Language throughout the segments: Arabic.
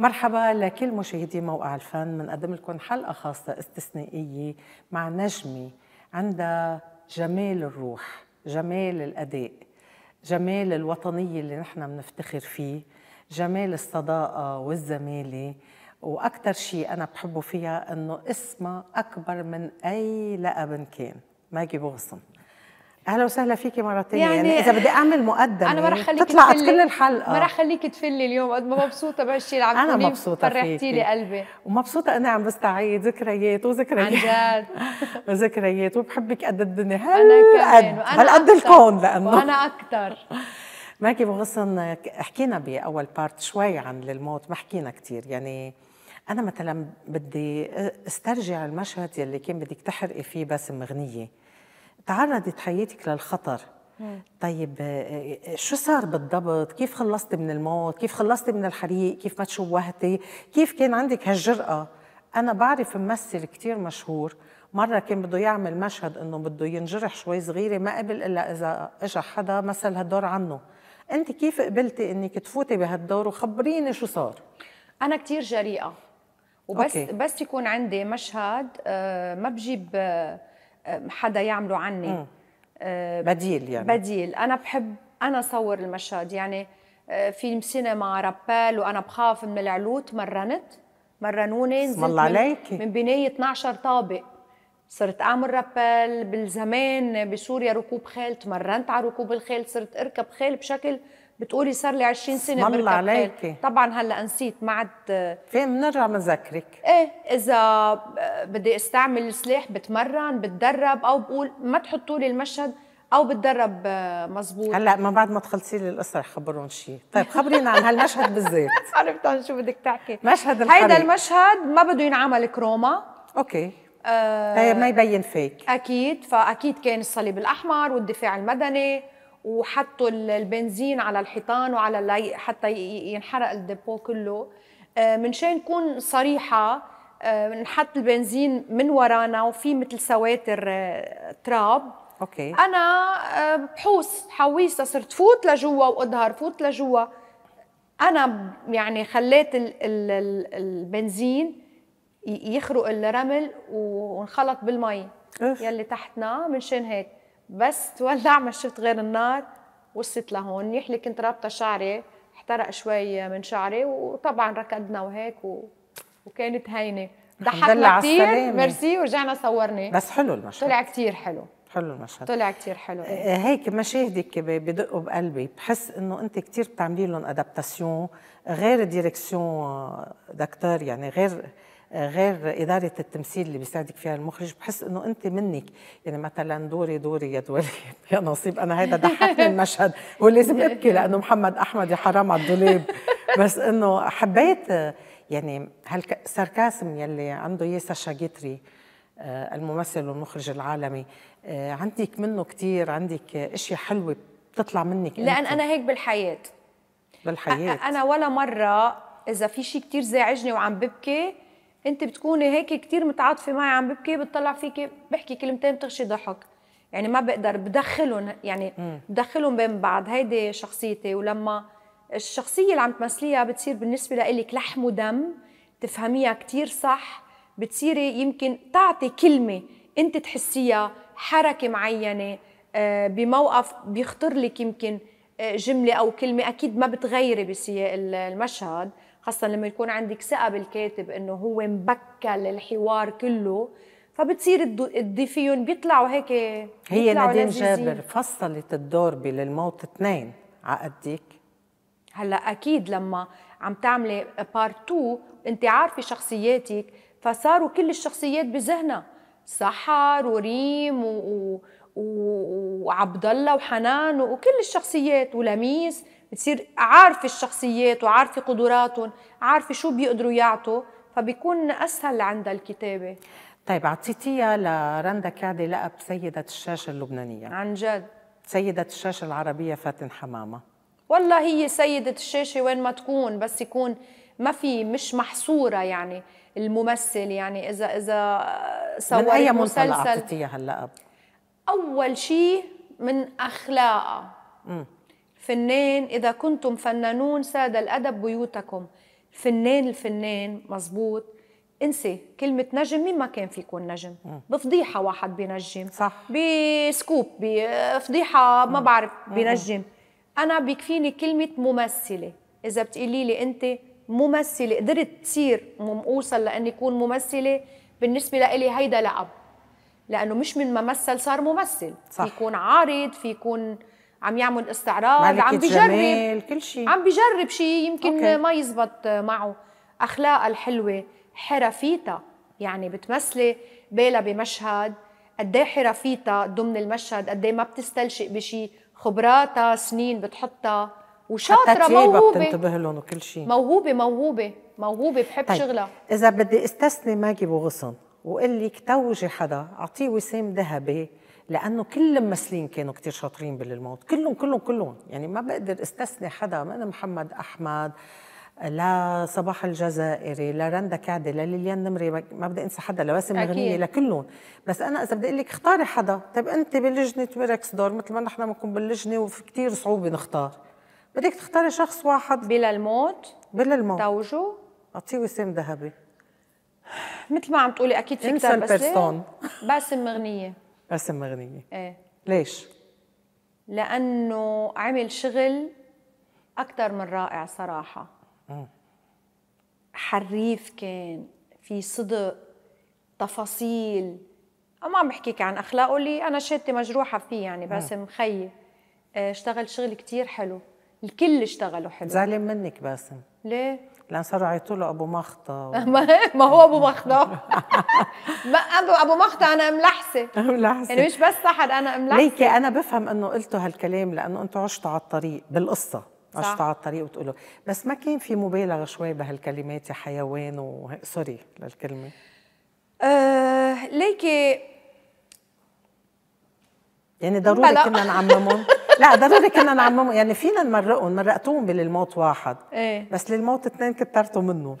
مرحبا لكل مشاهدي موقع الفن بنقدم لكم حلقة خاصة استثنائية مع نجمة عندها جمال الروح جمال الأداء جمال الوطنية اللي نحن بنفتخر فيه جمال الصداقة والزمالة وأكثر شيء أنا بحبه فيها أنه اسمها أكبر من أي لقب كان ماجي بوغصن اهلا وسهلا فيكي مره ثانيه يعني, يعني اذا بدي اعمل مقدم انا ما رح يعني خليك تطلع كل الحلقه ما رح آه. خليك تفلي اليوم قد ما مبسوطه بهالشيء اللي عم انا مبسوطه فرحتي لي قلبي ومبسوطه اني عم بستعيد ذكريات وذكريات عن جد وذكريات وبحبك قد الدنيا هل انا كمان هل قد الكون لانه وانا اكثر ماكي بغصن حكينا باول بارت شوي عن الموت ما حكينا كثير يعني انا مثلا بدي استرجع المشهد يلي كان بدك تحرقي فيه باسم مغنيه تعرضت حياتك للخطر طيب آه، آه، شو صار بالضبط؟ كيف خلصتي من الموت؟ كيف خلصتي من الحريق؟ كيف ما تشوهتي؟ كيف كان عندك هالجرأة؟ أنا بعرف ممثل كتير مشهور مرة كان بده يعمل مشهد إنه بده ينجرح شوي صغيرة ما قبل إلا إذا إجا حدا مثل هالدور عنه. أنت كيف قبلتي إنك تفوتي بهالدور وخبريني شو صار؟ أنا كتير جريئة وبس أوكي. بس يكون عندي مشهد آه، ما بجيب حدا يعمله عني بديل يعني بديل انا بحب انا صور المشهد يعني أه، فيلم سينما رابال وانا بخاف من العلوت مرنت مرنوني نزلت الله من بنايه 12 طابق صرت اعمل رابال بالزمان بسوريا ركوب خيل تمرنت على ركوب الخيل صرت اركب خيل بشكل بتقولي صار لي 20 سنه بركب عليكي طبعا هلا نسيت ما عاد آه، فين بنرجع بنذكرك ايه اذا آه، بدي استعمل السلاح بتمرن بتدرب او بقول ما تحطوا لي المشهد او بتدرب آه، مزبوط هلا ما بعد ما تخلصي لي القصه رح خبرهم شيء طيب خبرينا عن هالمشهد بالذات عرفت عن شو بدك تحكي مشهد الحريق هيدا المشهد ما بده ينعمل كروما اوكي آه طيب ما يبين فيك اكيد فاكيد كان الصليب الاحمر والدفاع المدني وحطوا البنزين على الحيطان وعلى حتى ينحرق الديبو كله آه، من شان نكون صريحه آه، نحط البنزين من ورانا وفي مثل سواتر آه، تراب اوكي انا بحوس حويسه صرت فوت لجوا واظهر فوت لجوا انا يعني خليت البنزين يخرق الرمل ونخلط بالمي يلي تحتنا من شان هيك بس تولع ما شفت غير النار وصلت لهون منيح اللي كنت رابطه شعري احترق شوي من شعري وطبعا ركضنا وهيك و... وكانت هينه ضحكنا كثير ميرسي ورجعنا صورني بس حلو المشهد طلع كثير حلو حلو المشهد طلع كثير حلو إيه. إيه، هيك مشاهدك بدقوا بقلبي بحس انه انت كثير بتعملي لهم ادابتاسيون غير ديريكسيون دكتور يعني غير غير إدارة التمثيل اللي بيساعدك فيها المخرج بحس إنه أنت منك يعني مثلا دوري دوري يا دولي يا نصيب أنا هيدا ضحكني المشهد ولازم أبكي لأنه محمد أحمد يا حرام على الدولاب بس إنه حبيت يعني هالساركاسم يلي عنده إياه ساشا جيتري آه، الممثل والمخرج العالمي آه، عندك منه كثير عندك اشياء حلوه بتطلع منك لان انت. انا هيك بالحياه بالحياه انا ولا مره اذا في شيء كثير زعجني وعم ببكي انت بتكوني هيك كتير متعاطفه معي عم ببكي بتطلع فيكي بحكي كلمتين بتغشي ضحك يعني ما بقدر بدخلهم يعني بدخلهم بين بعض هيدي شخصيتي ولما الشخصيه اللي عم تمثليها بتصير بالنسبه لك لحم ودم تفهميها كتير صح بتصيري يمكن تعطي كلمه انت تحسيها حركه معينه آه، بموقف بيخطر لك يمكن آه، جمله او كلمه اكيد ما بتغيري بسياق المشهد خاصة لما يكون عندك ثقة بالكاتب انه هو مبكل الحوار كله فبتصير تضيفيهم بيطلعوا هيك هي نادين جابر فصلت الدور للموت اثنين عقدك هلا اكيد لما عم تعملي بارت 2 انت عارفه شخصياتك فصاروا كل الشخصيات بذهنها سحر وريم و... و... وعبد الله وحنان وكل الشخصيات ولميس بتصير عارفه الشخصيات وعارفه قدراتهم عارفه شو بيقدروا يعطوا فبيكون اسهل عندها الكتابه طيب اعطيتيها لرندا كعدي لقب سيده الشاشه اللبنانيه عن جد سيده الشاشه العربيه فاتن حمامه والله هي سيده الشاشه وين ما تكون بس يكون ما في مش محصوره يعني الممثل يعني اذا اذا سوى من اي مسلسل اعطيتيها هاللقب اول شيء من اخلاقها فنان إذا كنتم فنانون ساد الأدب بيوتكم فنان الفنان مزبوط انسى كلمة نجم مين ما كان في يكون نجم بفضيحة واحد بينجم صح بسكوب بفضيحة ما بعرف بينجم أنا بيكفيني كلمة ممثلة إذا بتقولي لي أنت ممثلة قدرت تصير أوصل لأني أكون ممثلة بالنسبة لإلي هيدا لعب لأنه مش من ممثل صار ممثل صح. يكون عارض في يكون عم يعمل استعراض عم بجرب كل شيء عم بجرب شيء يمكن أوكي. ما يزبط معه اخلاقها الحلوه حرفيتها يعني بتمثلي بالها بمشهد قد ايه حرفيتها ضمن المشهد قد إيه ما بتستلشق بشيء خبراتها سنين بتحطها وشاطره موهوبه بتنتبه لهم وكل شيء موهوبه موهوبه موهوبه بحب طيب. شغلها اذا بدي استثني ماجي بوغصن وقال لك توجي حدا اعطيه وسام ذهبي لانه كل الممثلين كانوا كتير شاطرين بالموت كلهم كلهم كلهم يعني ما بقدر استثني حدا من محمد احمد لصباح الجزائري لرندا كعدي لليليان نمري ما بدي انسى حدا لباسم مغنيه لكلهم بس انا اذا بدي اقول لك اختاري حدا طيب انت بلجنه ميركس دور مثل ما نحن بنكون باللجنه وفي كثير صعوبه نختار بدك تختاري شخص واحد بلا الموت بلا الموت توجو اعطيه وسام ذهبي مثل ما عم تقولي اكيد في كثير بس باسم مغنيه رسم مغنيه ايه ليش؟ لانه عمل شغل اكثر من رائع صراحه حريف كان في صدق تفاصيل ما عم بحكيك عن اخلاقه اللي انا شهادتي مجروحه فيه يعني باسم خيي إيه، اشتغل شغل كتير حلو الكل اشتغله حلو زعلان منك باسم ليه؟ لان صاروا يعيطوا له ابو مخطه ما هو ابو مخطه ما ابو مخطه انا ملحسه ملحسه يعني مش بس احد انا ملحسه ليكي انا بفهم انه قلتوا هالكلام لانه انتوا عشتوا على الطريق بالقصه عشتوا على الطريق وتقولوا بس ما كان في مبالغه شوي بهالكلمات يا حيوان و سوري للكلمه أه ليكي يعني ضروري كنا نعممهم لا ضروري كنا نعممهم يعني فينا نمرقهم مرقتوهم للموت واحد ايه بس للموت اثنين كترتوا منه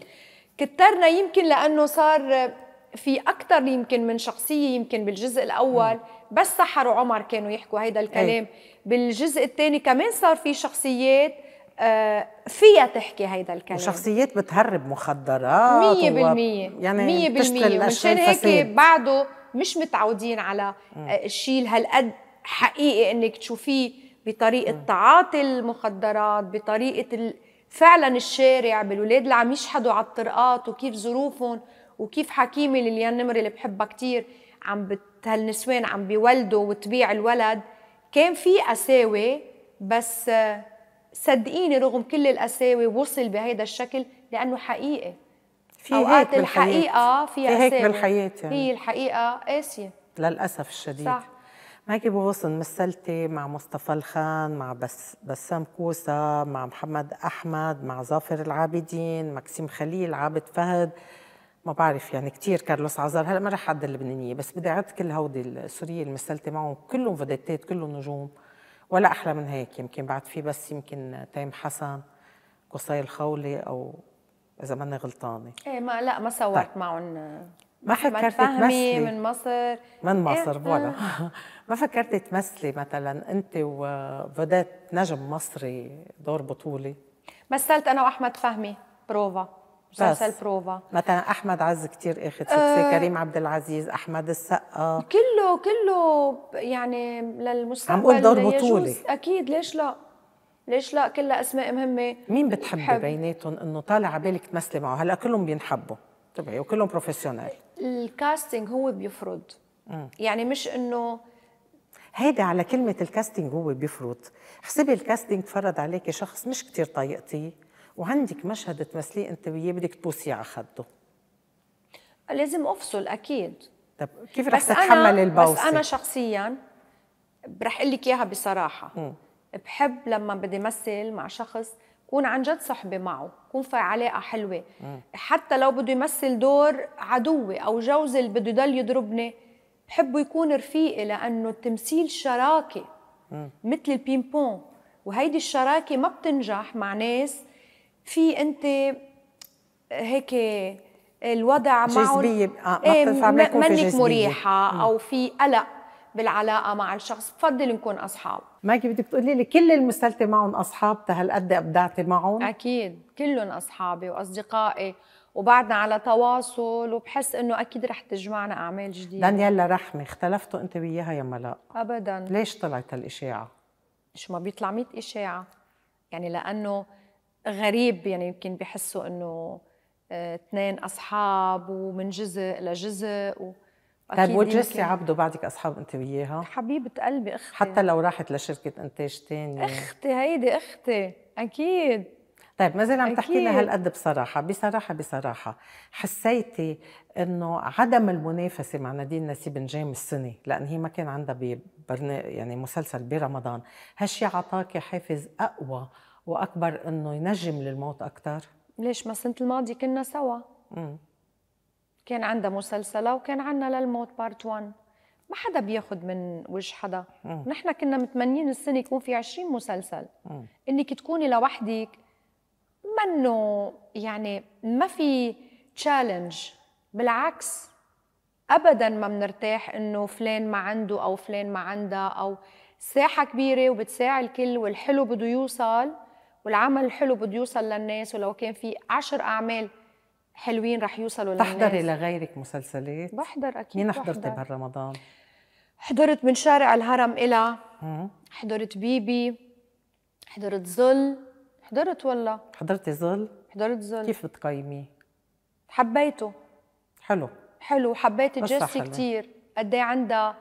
كترنا يمكن لانه صار في اكثر يمكن من شخصيه يمكن بالجزء الاول م. بس سحر وعمر كانوا يحكوا هيدا الكلام ايه. بالجزء الثاني كمان صار في شخصيات آه، فيها تحكي هيدا الكلام وشخصيات بتهرب مخدرات 100% بالمية يعني 100% ومشان هيك بعده مش متعودين على آه، الشيء هالقد حقيقي انك تشوفيه بطريقه م. تعاطي المخدرات بطريقه فعلا الشارع بالولاد اللي عم يشحدوا على الطرقات وكيف ظروفهم وكيف حكيمه ليليان نمري اللي بحبها كثير عم بت هالنسوان عم بيولدوا وتبيع الولد كان في قساوه بس صدقيني رغم كل القساوه وصل بهيدا الشكل لانه حقيقي في اوقات الحقيقه فيها في هيك بالحياه يعني. هي الحقيقه قاسيه للاسف الشديد صح. ماجي بوغصن مثلتي مع مصطفى الخان مع بس بسام كوسة مع محمد أحمد مع ظافر العابدين ماكسيم خليل عابد فهد ما بعرف يعني كثير كارلوس عزار هلا ما رح حد اللبنانية بس بدي أعد كل هودي السورية اللي مثلتي معهم كلهم فيديتات كلهم نجوم ولا أحلى من هيك يمكن بعد في بس يمكن تيم حسن قصي الخولي أو إذا ماني غلطانة إيه ما لا ما صورت طيب. معهم ما فكرت تمثلي من مصر من مصر إيه؟ ولا آه. ما فكرت تمثلي مثلا انت وفودات نجم مصري دور بطولي مثلت انا واحمد فهمي بروفا مسلسل بروفا مثلا احمد عز كثير اخذ أه كريم عبد العزيز احمد السقا كله كله يعني للمستقبل عم قول دور بطولي اكيد ليش لا ليش لا كلها اسماء مهمه مين بتحبي بيناتهم انه طالع على بالك تمثلي معه هلا كلهم بينحبوا تبعي وكلهم بروفيشنال الكاستنج هو بيفرض يعني مش انه هيدا على كلمة الكاستنج هو بيفرض حسبي الكاستنج فرض عليك شخص مش كتير طايقتي وعندك مشهد تمثليه انت وياه بدك تبوسي على خده لازم افصل اكيد طب كيف رح تتحمل البوسه؟ بس انا شخصيا رح اقول لك اياها بصراحه م. بحب لما بدي مثل مع شخص كون عن جد صحبه معه كون في علاقه حلوه مم. حتى لو بده يمثل دور عدوي او جوزي اللي بده يضل يضربني بحبه يكون رفيقي لانه التمثيل شراكه مم. مثل البين بون وهيدي الشراكه ما بتنجح مع ناس في انت هيك الوضع معه جذبيه اه ما إيه، منك مريحه مم. او في قلق بالعلاقه مع الشخص بفضل نكون اصحاب ماكي بدك تقولي لي كل المسلتي معهم اصحاب تهالقد ابدعتي معهم اكيد كلهم اصحابي واصدقائي وبعدنا على تواصل وبحس انه اكيد رح تجمعنا اعمال جديده دانيلا رحمه اختلفتوا انت وياها يا ملاء ابدا ليش طلعت هالاشاعه شو ما بيطلع 100 اشاعه يعني لانه غريب يعني يمكن بحسوا انه آه، اثنين اصحاب ومن جزء لجزء و... طيب وتجسي عبده بعدك اصحاب انت وياها؟ حبيبه قلبي اختي حتى لو راحت لشركه انتاج ثانيه اختي هيدي اختي اكيد طيب ما زال عم تحكي لنا هالقد بصراحة بصراحة بصراحة حسيتي انه عدم المنافسة مع نادين نسيب نجام السنة لان هي ما كان عندها ببرنامج يعني مسلسل برمضان هالشي عطاكي حافز اقوى واكبر انه ينجم للموت اكثر ليش ما السنة الماضية كنا سوا امم كان عندها مسلسلة وكان عندنا للموت بارت 1 ما حدا بياخد من وجه حدا مم. نحن كنا متمنين السنة يكون في 20 مسلسل مم. انك تكوني لوحدك منه يعني ما في تشالنج بالعكس ابدا ما بنرتاح انه فلان ما عنده او فلان ما عندها او ساحة كبيرة وبتساع الكل والحلو بده يوصل والعمل الحلو بده يوصل للناس ولو كان في عشر أعمال حلوين رح يوصلوا للناس تحضري لغيرك مسلسلات؟ بحضر اكيد مين حضرتي بهالرمضان؟ حضرت من شارع الهرم إلى حضرت بيبي حضرت ظل حضرت والله حضرتي ظل؟ حضرت ظل كيف بتقيميه؟ حبيته حلو حلو حبيت جيسي كثير قد ايه عندها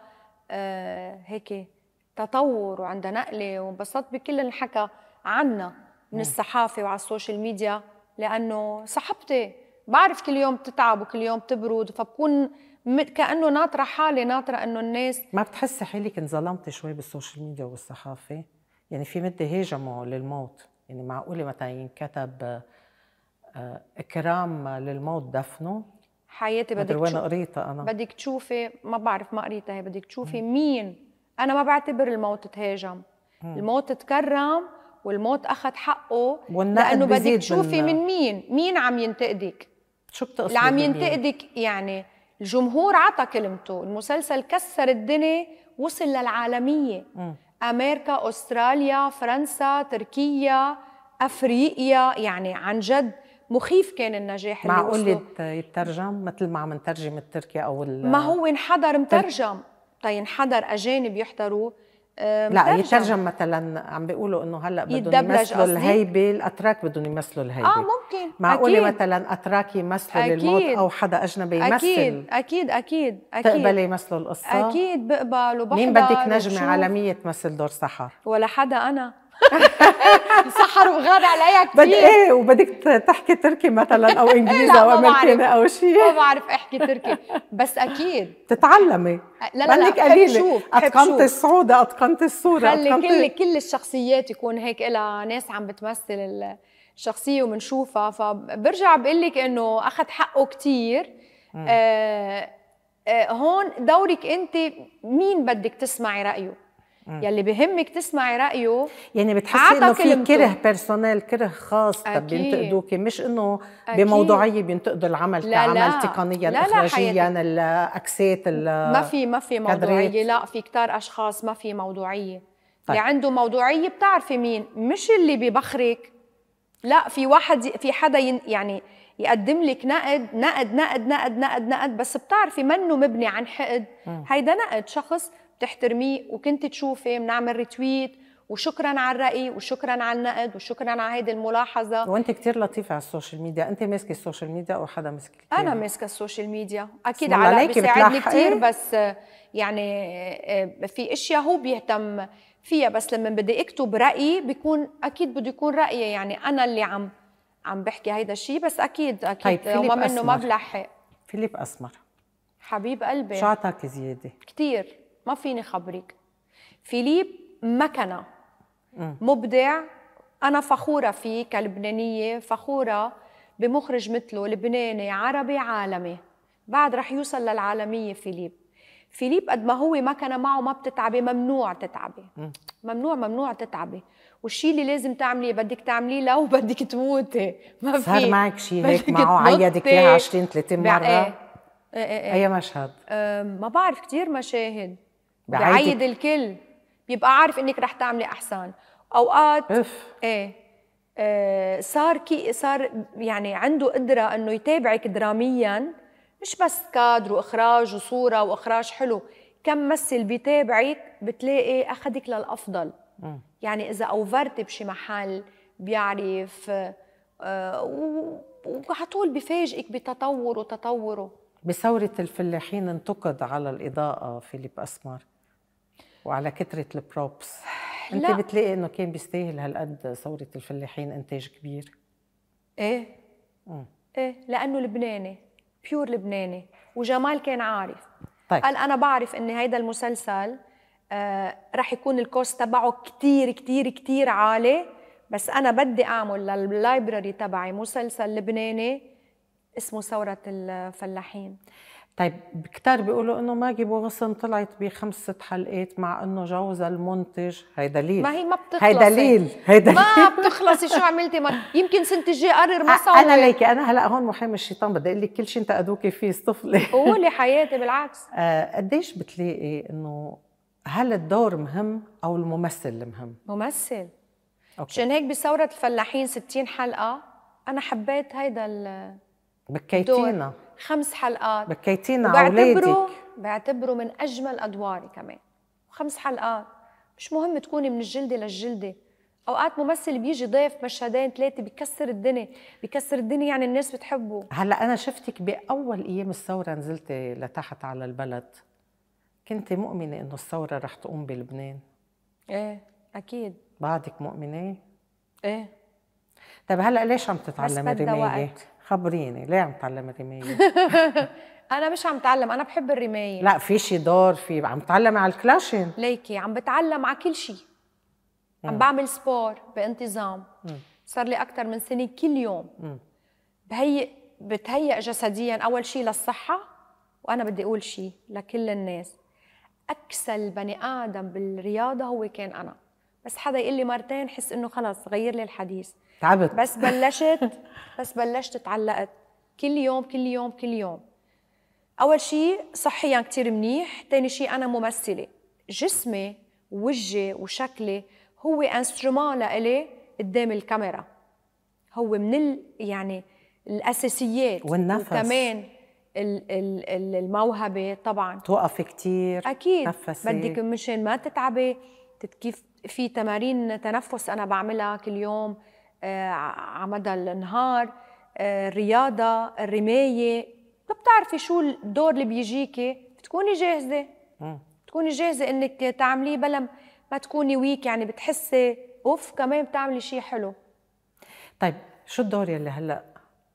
آه هيك تطور وعندها نقله وانبسطت بكل اللي انحكى عنا من الصحافه وعلى السوشيال ميديا لانه صاحبتي بعرف كل يوم بتتعب وكل يوم بتبرد فبكون كانه ناطره حالي ناطره انه الناس ما بتحسي حالك انظلمتي شوي بالسوشيال ميديا والصحافه يعني في مده هاجموا للموت يعني معقوله مثلا ينكتب آه، اكرام للموت دفنه حياتي بدك وين قريتها انا بدك تشوفي ما بعرف ما قريتها هي بدك تشوفي م. مين انا ما بعتبر الموت تهاجم م. الموت تكرم والموت اخذ حقه لانه بدك تشوفي من مين مين عم ينتقدك شو بتقصد اللي عم ينتقدك يعني الجمهور عطى كلمته المسلسل كسر الدنيا وصل للعالميه م. امريكا استراليا فرنسا تركيا افريقيا يعني عن جد مخيف كان النجاح اللي معقول يترجم مثل ما عم نترجم التركي او ما هو انحدر مترجم طيب ينحدر اجانب يحضروا آه، لا يترجم مثلا عم بيقولوا انه هلا بدهم يمثلوا الهيبه الاتراك بدهم يمثلوا الهيبه اه ممكن معقوله مثلا اتراك يمثلوا للموت او حدا اجنبي يمثل اكيد اكيد اكيد اكيد تقبلي يمثلوا القصه اكيد بقبل وبحضر مين بدك نجمه عالميه تمثل دور سحر ولا حدا انا مسحر وغاد عليا كتير بد ايه وبدك تحكي تركي مثلا او انجليزي او امريكاني او شيء ما بعرف احكي تركي بس اكيد تتعلمي لا لا لا قليله اتقنت السعودة اتقنت الصوره خلي أتقنت... كل كل الشخصيات يكون هيك لها ناس عم بتمثل الشخصيه وبنشوفها فبرجع بقول لك انه اخذ حقه كثير آه آه هون دورك انت مين بدك تسمعي رايه يلي بهمك تسمعي رايه يعني بتحسي انه في كره بيرسونيل كره خاص طب بينتقدوكي مش انه بموضوعيه بينتقدوا العمل لا كعمل لا تقنيا لا اخراجيا الاكسات ما في ما في موضوعيه لا في كتار اشخاص ما في موضوعيه طيب. اللي عنده موضوعيه بتعرفي مين مش اللي ببخرك لا في واحد في حدا يعني يقدم لك نقد نقد نقد نقد نقد نقد بس بتعرفي منه مبني عن حقد هيدا نقد شخص بتحترميه وكنت تشوفي بنعمل ريتويت وشكرا على الراي وشكرا على النقد وشكرا على هيدي الملاحظه وانت كثير لطيفه على السوشيال ميديا انت ماسكه السوشيال ميديا او حدا ماسك انا ماسكه السوشيال ميديا اكيد على بيساعدني كثير بس يعني آه، في اشياء هو بيهتم فيها بس لما بدي اكتب رايي بيكون اكيد بده يكون رايي يعني انا اللي عم عم بحكي هيدا الشيء بس اكيد اكيد وما طيب، منه ما بلحق فيليب اسمر حبيب قلبي شو عطاك زياده كثير ما فيني خبرك فيليب مكنه مبدع انا فخوره فيه كلبنانيه فخوره بمخرج مثله لبناني عربي عالمي بعد رح يوصل للعالميه فيليب فيليب قد ما هو مكنه معه ما بتتعبي ممنوع تتعبي ممنوع ممنوع تتعبي والشيء اللي لازم تعمليه بدك تعمليه لو بدك تموتي ما في صار معك شيء هيك معه عيدك اياها 20 30 مره إيه. ايه ايه ايه أي مشهد؟ ما بعرف كثير مشاهد بعيد الكل بيبقى عارف انك رح تعملي احسن اوقات اف ايه, آه، صار كي صار يعني عنده قدره انه يتابعك دراميا مش بس كادر واخراج وصوره واخراج حلو كم مثل بيتابعك بتلاقي اخذك للافضل م. يعني اذا اوفرت بشي محل بيعرف اه وعلى طول بفاجئك بتطور وتطوره بثورة الفلاحين انتقد على الإضاءة فيليب أسمر وعلى كثره البروبس انت لا. بتلاقي انه كان بيستاهل هالقد ثوره الفلاحين انتاج كبير ايه مم. ايه لانه لبناني بيور لبناني وجمال كان عارف طيب. قال انا بعرف ان هيدا المسلسل آه رح يكون الكوست تبعه كتير كتير كتير عالي بس انا بدي اعمل لللايبراري تبعي مسلسل لبناني اسمه ثوره الفلاحين طيب كتار بيقولوا انه ماجي بوغصن طلعت بخمس ست حلقات مع انه جوزها المنتج هي دليل ما هي ما بتخلص هي دليل هي دليل ما بتخلصي شو عملتي مر... يمكن سنه الجاي قرر ما صار انا ليكي انا هلا هون محامي الشيطان بدي اقول لك كل شيء انتقدوكي فيه استفلي قولي حياتي بالعكس آه قديش بتلاقي انه هل الدور مهم او الممثل المهم؟ ممثل أوكي. عشان هيك بثوره الفلاحين 60 حلقه انا حبيت هيدا ال بكيتينا خمس حلقات بكيتينا على اولادك بعتبره من اجمل ادواري كمان خمس حلقات مش مهم تكوني من الجلده للجلده اوقات ممثل بيجي ضيف مشهدين ثلاثه بكسر الدنيا بكسر الدنيا يعني الناس بتحبه هلا انا شفتك باول ايام الثوره نزلتي لتحت على البلد كنت مؤمنه انه الثوره رح تقوم بلبنان ايه اكيد بعدك مؤمنه ايه طيب هلا ليش عم تتعلمي رمايه خبريني ليه عم تعلم الرمايه؟ انا مش عم تعلم انا بحب الرمايه لا في شي دور في عم تعلم على الكلاشين ليكي عم بتعلم على كل شيء عم بعمل سبور بانتظام مم. صار لي اكثر من سنه كل يوم بهيئ بتهيئ جسديا اول شيء للصحه وانا بدي اقول شيء لكل الناس اكسل بني ادم بالرياضه هو كان انا بس حدا يقول لي مرتين حس انه خلص غير لي الحديث تعبت بس بلشت بس بلشت تعلقت كل يوم كل يوم كل يوم اول شيء صحيا كثير منيح ثاني شيء انا ممثله جسمي وجهي وشكلي هو انسترومون لإلي قدام الكاميرا هو من ال يعني الاساسيات والنفس وكمان الموهبه طبعا توقفي كثير اكيد نفسي. بدك مشان ما تتعبي كيف في تمارين تنفس انا بعملها كل يوم آه، على مدى النهار آه، الرياضه الرمايه ما بتعرفي شو الدور اللي بيجيكي بتكوني جاهزه بتكوني جاهزه انك تعمليه بلا ما تكوني ويك يعني بتحسي اوف كمان بتعملي شيء حلو طيب شو الدور يلي هلا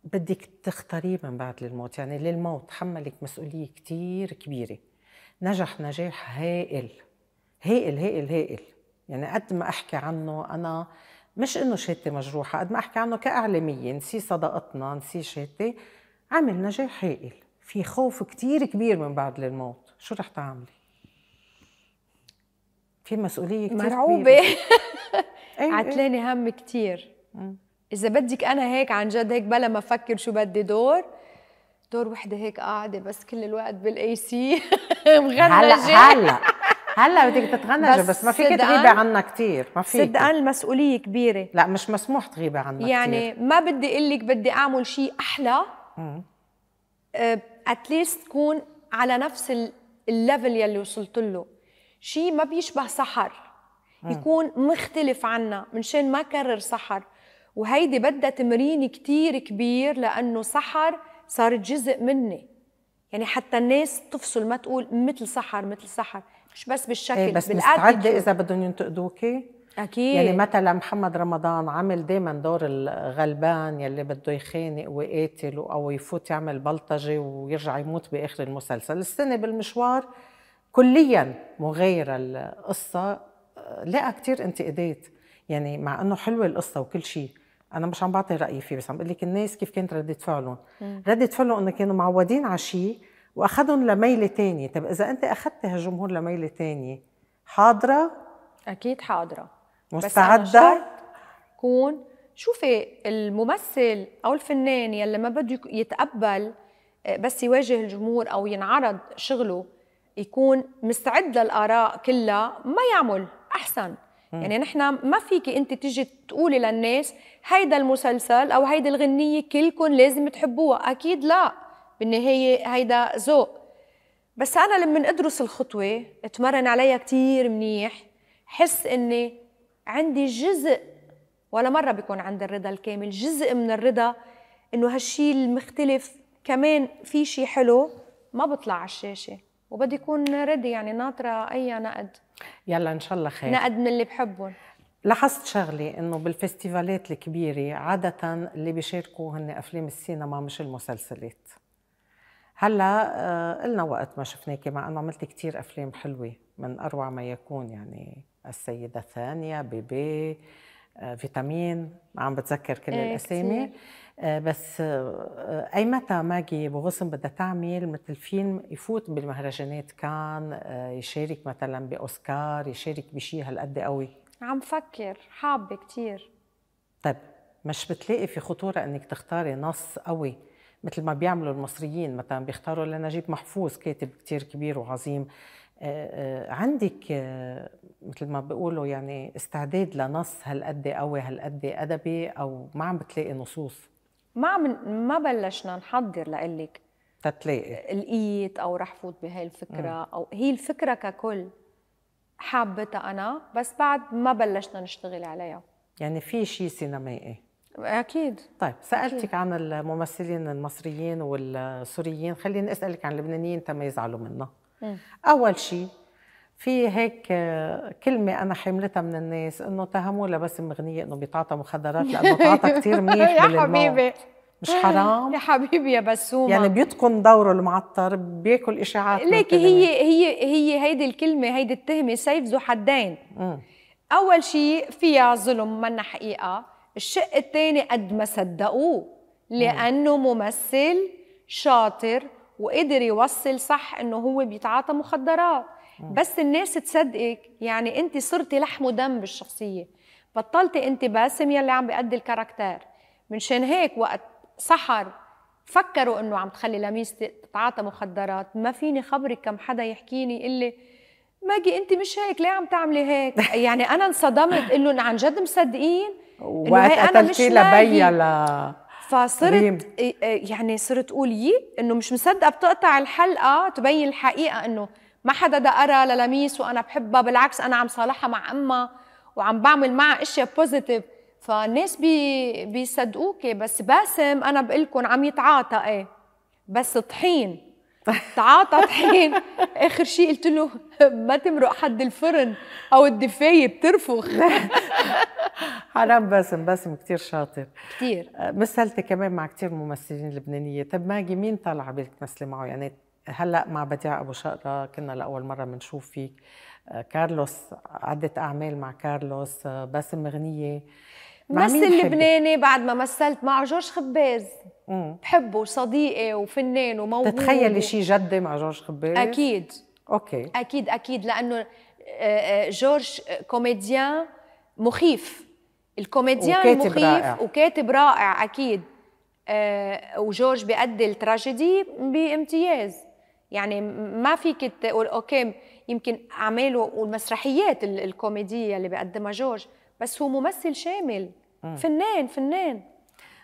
بدك تختاريه من بعد للموت يعني للموت حملك مسؤوليه كثير كبيره نجح نجاح هائل هائل هائل هائل يعني قد ما احكي عنه انا مش انه شهادتي مجروحه قد ما احكي عنه كاعلاميه نسي صداقتنا نسي شهادتي عمل نجاح هائل في خوف كتير كبير من بعد الموت شو رح تعملي في مسؤوليه كتير مرعوبه إيه، إيه. عتلاني هم كتير اذا بدك انا هيك عن جد هيك بلا ما افكر شو بدي دور دور وحده هيك قاعده بس كل الوقت بالاي سي مغنجه هلا هلا هلا بدك تتغنجي بس, بس ما فيك تغيبي عنا كثير ما فيك صدقا المسؤوليه كبيره لا مش مسموح تغيبي عنا يعني كتير. ما بدي اقول لك بدي اعمل شيء احلى اتليست آه، تكون على نفس الليفل يلي وصلت له شيء ما بيشبه سحر يكون مختلف عنا منشان ما كرر سحر وهيدي بدها تمرين كتير كبير لأنه سحر صار جزء مني يعني حتى الناس تفصل ما تقول مثل سحر مثل سحر مش بس بالشكل إيه بس مستعده اذا بدهم ينتقدوكي اكيد يعني مثلا محمد رمضان عامل دائما دور الغلبان يلي بده يخانق ويقاتل او يفوت يعمل بلطجه ويرجع يموت باخر المسلسل السنه بالمشوار كليا مغايره القصه لقى كثير انتقادات يعني مع انه حلوه القصه وكل شيء انا مش عم بعطي رايي فيه بس عم بقول لك الناس كيف كانت رده فعلهم رده فعلهم انه كانوا معودين على شيء واخذهم لميله تانية طب اذا انت اخذت هالجمهور لميله تانية حاضره اكيد حاضره مستعده كون شوفي الممثل او الفنان يلي ما بده يتقبل آه، بس يواجه الجمهور او ينعرض شغله يكون مستعد للاراء كلها ما يعمل احسن م. يعني نحن ما فيك انت تيجي تقولي للناس هيدا المسلسل او هيدي الغنيه كلكم لازم تحبوها اكيد لا بالنهايه هيدا ذوق بس انا لما ادرس الخطوه اتمرن عليها كثير منيح حس اني عندي جزء ولا مره بيكون عندي الرضا الكامل جزء من الرضا انه هالشيء المختلف كمان في شيء حلو ما بطلع على الشاشه وبدي اكون ردي يعني ناطره اي نقد يلا ان شاء الله خير نقد من اللي بحبهم لاحظت شغلة إنه بالفستيفالات الكبيرة عادة اللي بيشاركوا هن أفلام السينما مش المسلسلات هلا آه، قلنا وقت ما شفناكي مع انه عملتي كثير افلام حلوه من اروع ما يكون يعني السيده الثانيه بيبي آه، فيتامين ما عم بتذكر كل إيه الاسامي آه، بس اي متى ماجي بغصن بدها تعمل مثل فيلم يفوت بالمهرجانات كان يشارك مثلا باوسكار يشارك بشيء هالقد قوي عم فكر حابه كثير طيب مش بتلاقي في خطوره انك تختاري نص قوي مثل ما بيعملوا المصريين مثلا بيختاروا لنجيب محفوظ كاتب كتير كبير وعظيم آه، آه، عندك آه، مثل ما بيقولوا يعني استعداد لنص هالقد قوي هالقد ادبي او ما عم بتلاقي نصوص ما عم ما بلشنا نحضر لقلك تتلاقي لقيت او رح فوت بهي الفكره م. او هي الفكره ككل حابتها انا بس بعد ما بلشنا نشتغل عليها يعني في شيء سينمائي اكيد طيب سالتك أكيد. عن الممثلين المصريين والسوريين خليني اسالك عن اللبنانيين تما يزعلوا منا م. اول شيء في هيك كلمة أنا حملتها من الناس إنه تهموا لبسم مغنية إنه بيتعاطى مخدرات لأنه تعاطى كثير منيح يا حبيبي مش حرام يا حبيبي يا بسومة يعني بيتقن دوره المعطر بياكل إشاعات ليك هي هي هي هيدي الكلمة هيدي التهمة سيف ذو حدين م. أول شيء فيها ظلم منا حقيقة الشق الثاني قد ما صدقوه لانه ممثل شاطر وقدر يوصل صح انه هو بيتعاطى مخدرات بس الناس تصدقك يعني انت صرتي لحم ودم بالشخصيه بطلتي انت باسم يلي عم بيأدي الكاركتر منشان هيك وقت سحر فكروا انه عم تخلي لميس تتعاطى مخدرات ما فيني خبرك كم حدا يحكيني يقول لي ماجي انت مش هيك ليه عم تعملي هيك يعني انا انصدمت انه عن جد مصدقين وقت قتلتي لبيا ل فصرت ريم. إيه، إيه، يعني صرت اقول يي انه مش مصدقه بتقطع الحلقه تبين الحقيقه انه ما حدا دقرا للميس وانا بحبها بالعكس انا عم صالحها مع امها وعم بعمل معها اشياء بوزيتيف فالناس بي بيصدقوكي بس باسم انا بقول لكم عم يتعاطى ايه بس طحين تعاطى طحين اخر شيء قلت له ما تمرق حد الفرن او الدفايه بترفخ حرام باسم باسم كثير شاطر كثير مثلتي آه، كمان مع كثير ممثلين لبنانيه طب ماجي مين طلع بالك تمثلي معه يعني هلا مع بديع ابو شقره كنا لاول مره بنشوف فيك آه، كارلوس عدة أعمال مع كارلوس آه، باسم مغنية مثل لبناني بعد ما مثلت مع جورج خباز مم. بحبه وصديقي وفنان وموهوب تتخيلي شيء جدي مع جورج خباز؟ اكيد اوكي اكيد اكيد لانه آه، آه، جورج آه، كوميديان مخيف الكوميديان وكاتب المخيف رائع. وكاتب رائع اكيد وجورج بيأدي التراجيدي بامتياز يعني ما فيك تقول اوكي يمكن اعماله والمسرحيات الكوميديه اللي بيقدمها جورج بس هو ممثل شامل مم. فنان فنان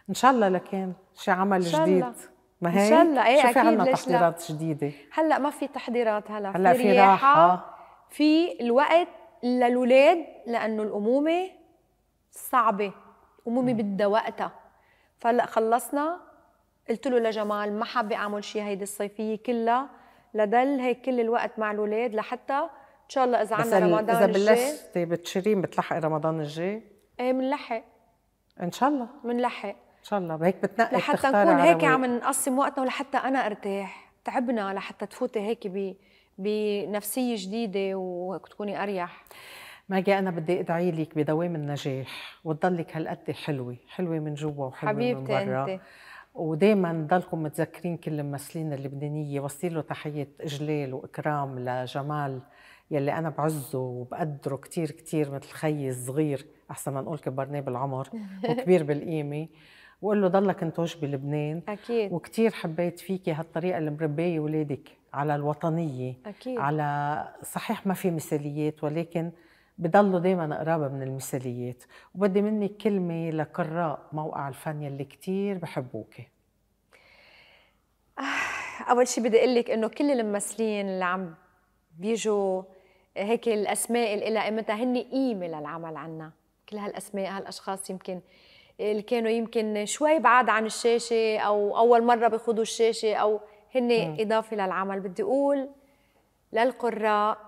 ان شاء الله لكان شي عمل إن شاء الله. جديد ما هي ان شاء الله ايه شو في عندنا تحضيرات لا. جديده هلا ما في تحضيرات هلا هلا في في راحة. في الوقت للولاد لانه الامومه صعبه امومه بدها وقتها فهلا خلصنا قلت له لجمال ما حابه اعمل شيء هيدي الصيفيه كلها لضل هيك كل الوقت مع الولاد لحتى ان شاء الله اذا عندنا يعني رمضان اذا بلشتي بتشيرين بتلحقي رمضان الجاي؟ ايه بنلحق ان شاء الله بنلحق ان شاء الله هيك بتنقي لحتى نكون هيك عم نقسم وقتنا ولحتى انا ارتاح تعبنا لحتى تفوتي هيك ب بنفسيه جديده وتكوني اريح ماجي انا بدي ادعي لك بدوام النجاح وتضلك هالقد حلوه حلوه من جوا وحلوه من برا انت. ودائما ضلكم متذكرين كل الممثلين اللبنانيه وصلوا تحيه اجلال واكرام لجمال يلي انا بعزه وبقدره كثير كثير مثل خيي الصغير احسن ما نقول كبرناه بالعمر وكبير بالقيمه وقول له ضلك انتوش بلبنان اكيد وكثير حبيت فيكي هالطريقه اللي مربيه ولادك على الوطنيه اكيد على صحيح ما في مثاليات ولكن بضلوا دائما قرابه من المثاليات وبدي منك كلمه لقراء موقع الفن يلي كثير بحبوكي آه، اول شيء بدي اقول لك انه كل الممثلين اللي عم بيجوا هيك الاسماء اللي لها قيمتها هن قيمه للعمل عنا كل هالاسماء هالاشخاص يمكن اللي كانوا يمكن شوي بعاد عن الشاشه او اول مره بيخوضوا الشاشه او هن اضافه للعمل بدي اقول للقراء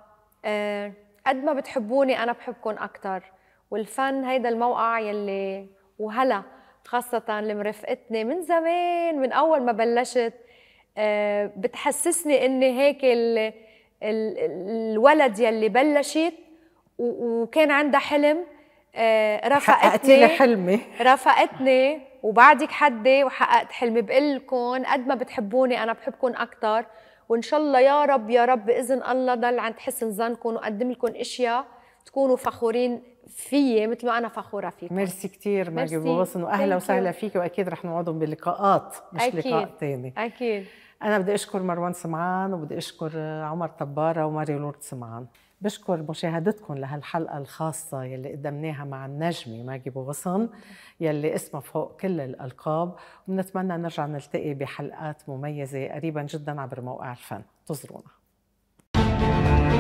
أه قد ما بتحبوني انا بحبكم اكثر والفن هيدا الموقع يلي وهلا خاصة اللي من زمان من أول ما بلشت أه بتحسسني إني هيك الولد يلي بلشت وكان عندها حلم آه، رفقتني حققتي حلمي رفقتني وبعدك حدي وحققت حلمي بقول لكم قد ما بتحبوني انا بحبكم اكثر وان شاء الله يا رب يا رب باذن الله ضل عند حسن ظنكم واقدم لكم اشياء تكونوا فخورين فيي مثل ما انا فخوره فيكم ميرسي كثير ماجي بوغصن واهلا وسهلا فيك واكيد رح نقعدهم بلقاءات مش أكيد. لقاء ثاني اكيد أنا بدي أشكر مروان سمعان وبدي أشكر عمر طبارة وماري لورد سمعان بشكر مشاهدتكم لهالحلقة الخاصة يلي قدمناها مع النجمة ماجي بوغصن يلي اسمها فوق كل الألقاب وبنتمنى نرجع نلتقي بحلقات مميزة قريبا جدا عبر موقع الفن انتظرونا